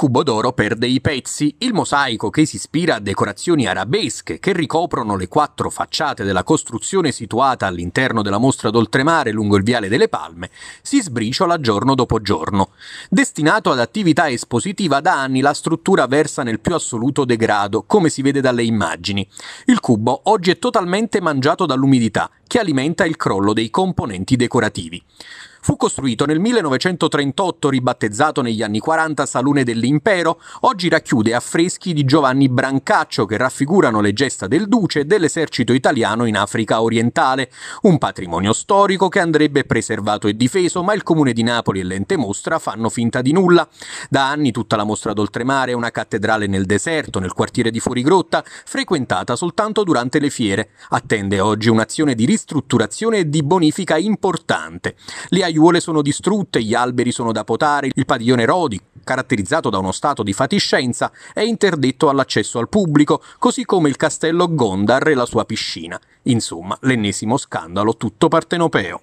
cubo d'oro perde i pezzi, il mosaico che si ispira a decorazioni arabesche che ricoprono le quattro facciate della costruzione situata all'interno della mostra d'oltremare lungo il Viale delle Palme, si sbriciola giorno dopo giorno. Destinato ad attività espositiva da anni, la struttura versa nel più assoluto degrado, come si vede dalle immagini. Il cubo oggi è totalmente mangiato dall'umidità che alimenta il crollo dei componenti decorativi. Fu costruito nel 1938, ribattezzato negli anni 40 Salone dell'Impero, oggi racchiude affreschi di Giovanni Brancaccio che raffigurano le gesta del duce e dell'esercito italiano in Africa orientale, un patrimonio storico che andrebbe preservato e difeso, ma il comune di Napoli e l'ente mostra fanno finta di nulla. Da anni tutta la mostra d'oltremare è una cattedrale nel deserto, nel quartiere di Fuorigrotta, frequentata soltanto durante le fiere. Attende oggi un'azione di risorsa ristrutturazione e di bonifica importante. Le aiuole sono distrutte, gli alberi sono da potare, il padiglione Rodi, caratterizzato da uno stato di fatiscenza, è interdetto all'accesso al pubblico, così come il castello Gondar e la sua piscina. Insomma, l'ennesimo scandalo tutto partenopeo.